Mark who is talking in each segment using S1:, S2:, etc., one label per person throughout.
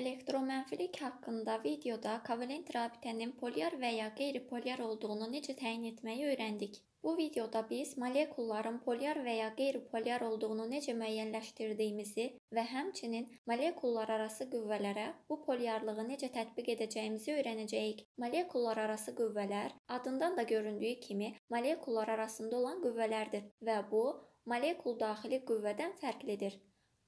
S1: Elektromənfilik haqqında videoda kovalent rabitənin polyar və ya qeyri-polyar olduğunu necə təyin etməyi öyrəndik. Bu videoda biz molekulların polyar və ya qeyri-polyar olduğunu necə müəyyənləşdirdiyimizi və həmçinin molekullar arası qüvvələrə bu polyarlığı necə tətbiq edəcəyimizi öyrənəcəyik. Molekullar arası qüvvələr adından da göründüyü kimi molekullar arasında olan qüvvələrdir və bu molekul daxili qüvvədən fərqlidir.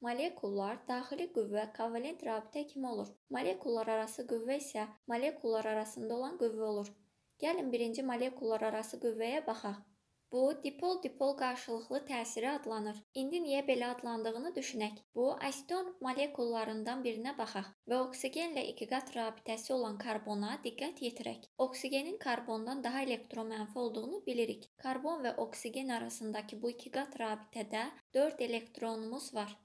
S1: Molekullar daxili qüvvə kovalent rabitə kimi olur. Molekullar arası qüvvə isə molekullar arasında olan qüvvə olur. Gəlin birinci molekullar arası qüvvəyə baxaq. Bu dipol-dipol qarşılıqlı təsiri adlanır. İndi niyə belə adlandığını düşünək. Bu asidon molekullarından birinə baxaq və oksigenlə ikiqat rabitəsi olan karbona diqqət yetirək. Oksigenin karbondan daha elektromənfi olduğunu bilirik. Karbon və oksigen arasındakı bu ikiqat rabitədə 4 elektronumuz var.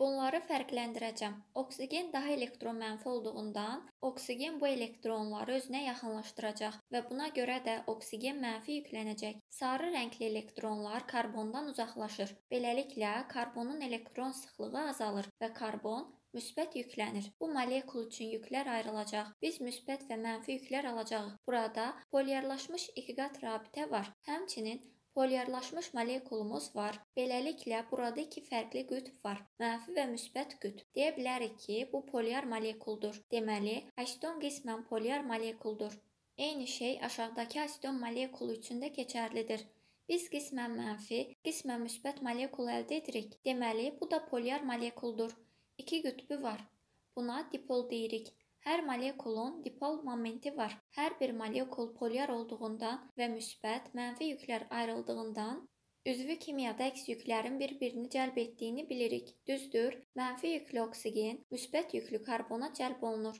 S1: Bunları fərqləndirəcəm. Oksigen daha elektromənfi olduğundan oksigen bu elektronları özünə yaxınlaşdıracaq və buna görə də oksigen mənfi yüklənəcək. Sarı rəngli elektronlar karbondan uzaqlaşır. Beləliklə, karbonun elektron sıxlığı azalır və karbon müsbət yüklənir. Bu molekul üçün yüklər ayrılacaq. Biz müsbət və mənfi yüklər alacağıq. Burada polyarlaşmış ikiqat rabitə var. Həmçinin Polyarlaşmış molekulumuz var. Beləliklə, burada iki fərqli qütb var. Mənfi və müsbət qütb. Deyə bilərik ki, bu polyar molekuldur. Deməli, asidon qismən polyar molekuldur. Eyni şey aşağıdakı asidon molekulu üçün də keçərlidir. Biz qismən mənfi, qismən müsbət molekul əldə edirik. Deməli, bu da polyar molekuldur. İki qütbü var. Buna dipol deyirik. Hər molekulun dipol momenti var. Hər bir molekul polyar olduğundan və müsbət, mənfi yüklər ayrıldığından üzvü kimyada əks yüklərin bir-birini cəlb etdiyini bilirik. Düzdür? Mənfi yüklü oksigen, müsbət yüklü karbona cəlb olunur.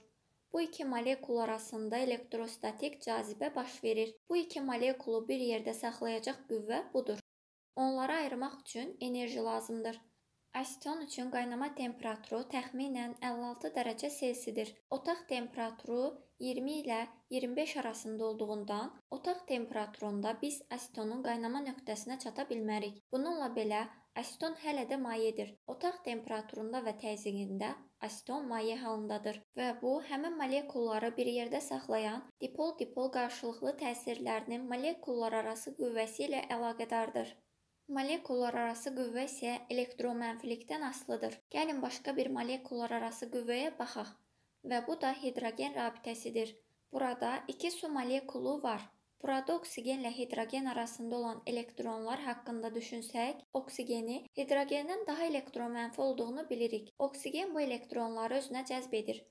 S1: Bu iki molekul arasında elektrostatik cazibə baş verir. Bu iki molekulu bir yerdə saxlayacaq qüvvə budur. Onları ayırmaq üçün enerji lazımdır. Asiton üçün qaynama temperaturu təxminən 56 dərəcə selsidir. Otaq temperaturu 20 ilə 25 arasında olduğundan otaq temperaturunda biz asitonun qaynama nöqtəsinə çata bilmərik. Bununla belə asiton hələ də mayedir. Otaq temperaturunda və təzyiqində asiton maye halındadır və bu həmin molekulları bir yerdə saxlayan dipol-dipol qarşılıqlı təsirlərinin molekullar arası qüvvəsi ilə əlaqədardır. Molekullararası qüvvə isə elektromənfilikdən asılıdır. Gəlin başqa bir molekullararası qüvvəyə baxaq və bu da hidrogen rabitəsidir. Burada iki su molekulu var. Burada oksigenlə hidrogen arasında olan elektronlar haqqında düşünsək, oksigeni hidrogendən daha elektromənfi olduğunu bilirik. Oksigen bu elektronları özünə cəzb edir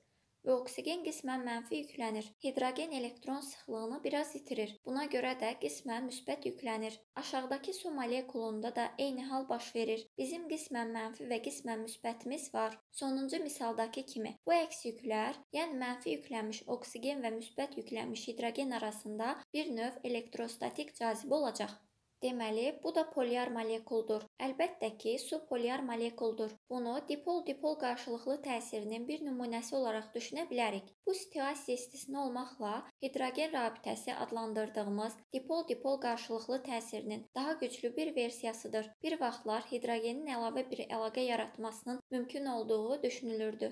S1: və oksigen qismən mənfi yüklənir. Hidrogen elektron sıxlığını biraz itirir. Buna görə də qismən müsbət yüklənir. Aşağıdakı su molekulunda da eyni hal baş verir. Bizim qismən mənfi və qismən müsbətimiz var. Sonuncu misaldakı kimi bu əks yüklər, yəni mənfi yüklənmiş oksigen və müsbət yüklənmiş hidrogen arasında bir növ elektrostatik cazibə olacaq. Deməli, bu da poliar molekuldur. Əlbəttə ki, su poliar molekuldur. Bunu dipol-dipol qarşılıqlı təsirinin bir nümunəsi olaraq düşünə bilərik. Bu situasiya istisna olmaqla hidrogen rabitəsi adlandırdığımız dipol-dipol qarşılıqlı təsirinin daha güclü bir versiyasıdır. Bir vaxtlar hidrogenin əlavə bir əlaqə yaratmasının mümkün olduğu düşünülürdü.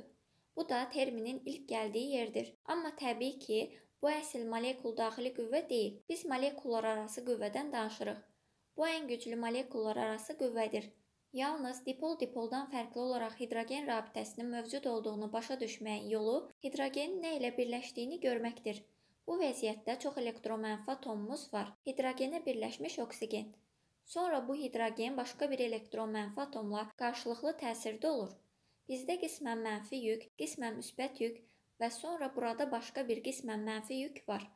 S1: Bu da terminin ilk gəldiyi yerdir. Amma təbii ki, bu əsl molekul daxili qüvvə deyil. Biz molekullar arası qüvvədən danışırıq. Bu ən güclü molekullar arası qüvvədir. Yalnız dipol-dipoldan fərqli olaraq hidrogen rabitəsinin mövcud olduğunu başa düşməyin yolu hidrogenin nə ilə birləşdiyini görməkdir. Bu vəziyyətdə çox elektromənfa atomumuz var. Hidrogenə birləşmiş oksigen. Sonra bu hidrogen başqa bir elektromənfa atomla qarşılıqlı təsirdə olur. Bizdə qismən mənfi yük, qismən müsbət yük və sonra burada başqa bir qismən mənfi yük var.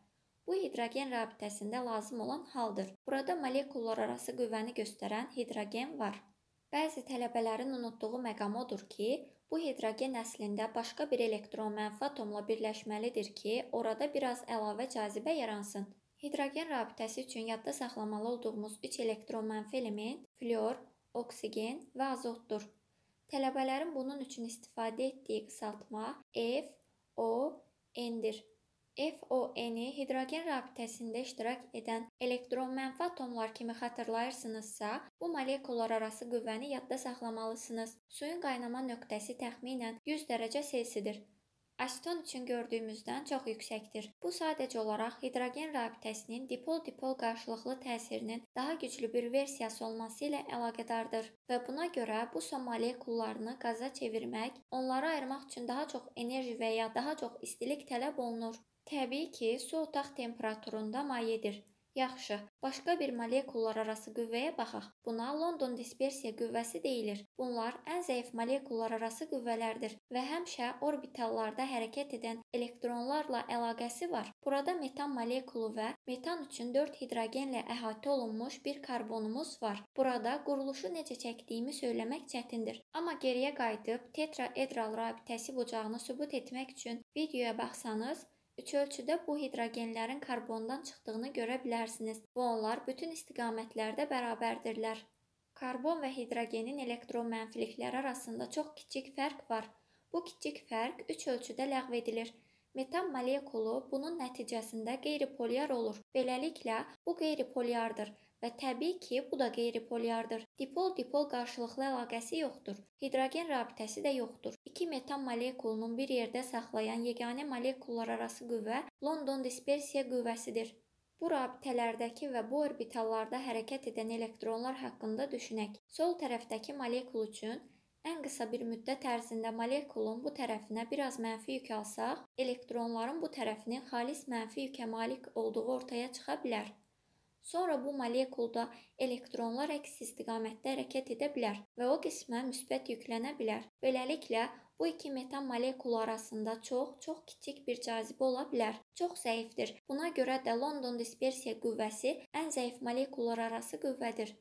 S1: Bu hidrogen rabitəsində lazım olan haldır. Burada molekullar arası qüvvəni göstərən hidrogen var. Bəzi tələbələrin unutduğu məqam odur ki, bu hidrogen əslində başqa bir elektron mənfi atomla birləşməlidir ki, orada biraz əlavə cazibə yaransın. Hidrogen rabitəsi üçün yadda saxlamalı olduğumuz 3 elektron mənfi element flor, oksigen və azotdur. Tələbələrin bunun üçün istifadə etdiyi qısaltma F, O, N-dir. FON-i hidrogen rabitəsində iştirak edən elektronmənfi atomlar kimi xatırlayırsınızsa, bu molekullar arası qüvvəni yadda saxlamalısınız. Suyun qaynama nöqtəsi təxminən 100 dərəcə selsidir. Asiton üçün gördüyümüzdən çox yüksəkdir. Bu sadəcə olaraq hidrogen rabitəsinin dipol-dipol qarşılıqlı təsirinin daha güclü bir versiyası olması ilə əlaqədardır və buna görə bu son molekullarını qaza çevirmək, onları ayırmaq üçün daha çox enerji və ya daha çox istilik tələb olunur təbii ki, su otaq temperaturunda mayedir. Yaxşı, başqa bir molekullar arası qüvvəyə baxaq. Buna London dispersiya qüvvəsi deyilir. Bunlar ən zəif molekullar arası qüvvələrdir və həmişə orbitallarda hərəkət edən elektronlarla əlaqəsi var. Burada metan molekulu və metan üçün 4 hidrogenlə əhatə olunmuş bir karbonumuz var. Burada quruluşu necə çəkdiyimi söyləmək çətindir. Amma geriyə qayıdıb tetraedral rabitəsi bucağını sübut etmək üçün videoya baxsanız, Üç ölçüdə bu hidrogenlərin karbondan çıxdığını görə bilərsiniz və onlar bütün istiqamətlərdə bərabərdirlər. Karbon və hidrogenin elektromənfilikləri arasında çox kiçik fərq var. Bu kiçik fərq üç ölçüdə ləğv edilir. Metan molekulu bunun nəticəsində qeyri-polyar olur. Beləliklə, bu qeyri-polyardır və təbii ki, bu da qeyri-polyardır. Dipol-dipol qarşılıqlı əlaqəsi yoxdur. Hidrogen rabitəsi də yoxdur. İki metan molekulunun bir yerdə saxlayan yeganə molekullar arası qüvvə London dispersiya qüvvəsidir. Bu rabitələrdəki və bu orbitallarda hərəkət edən elektronlar haqqında düşünək. Sol tərəfdəki molekul üçün ən qısa bir müddət ərzində molekulun bu tərəfinə biraz mənfi yük alsaq, elektronların bu tərəfinin xalis mənfi yükə malik olduğu ortaya çıxa bilər. Sonra bu molekulda elektronlar əks istiqamətdə hərəkət edə bilər və o qismə müsbət yüklənə bilər. Beləliklə, bu iki metan molekulu arasında çox-çox kiçik bir cazibə ola bilər. Çox zəifdir. Buna görə də London dispersiya qüvvəsi ən zəif molekular arası qüvvədir.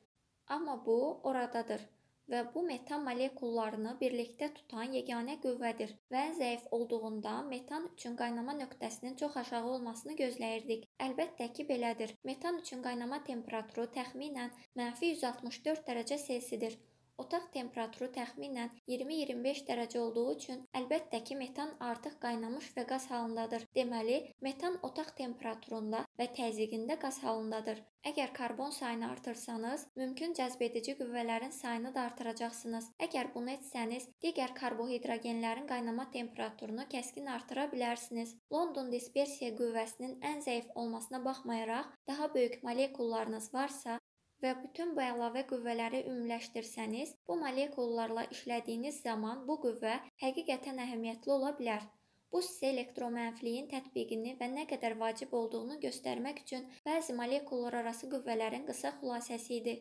S1: Amma bu oradadır və bu metan molekullarını birlikdə tutan yeganə qüvvədir və zəif olduğunda metan üçün qaynama nöqtəsinin çox aşağı olmasını gözləyirdik. Əlbəttə ki, belədir. Metan üçün qaynama temperaturu təxminən -164 dərəcə selsidir. Otaq temperaturu təxminən 20-25 dərəcə olduğu üçün əlbəttə ki, metan artıq qaynamış və qaz halındadır. Deməli, metan otaq temperaturunda və təzyiqində qaz halındadır. Əgər karbon sayını artırsanız, mümkün cəzbedici qüvvələrin sayını da artıracaqsınız. Əgər bunu etsəniz, digər karbohidrogenlərin qaynama temperaturunu kəskin artıra bilərsiniz. London dispersiya qüvvəsinin ən zəif olmasına baxmayaraq, daha böyük molekullarınız varsa, və bütün bu əlavə qüvvələri ümumiləşdirsəniz, bu molekullarla işlədiyiniz zaman bu qüvvə həqiqətən əhəmiyyətli ola bilər. Bu sizə elektromənfiliyin tətbiqini və nə qədər vacib olduğunu göstərmək üçün bəzi molekullar arası qüvvələrin qısa xülasəsi idi.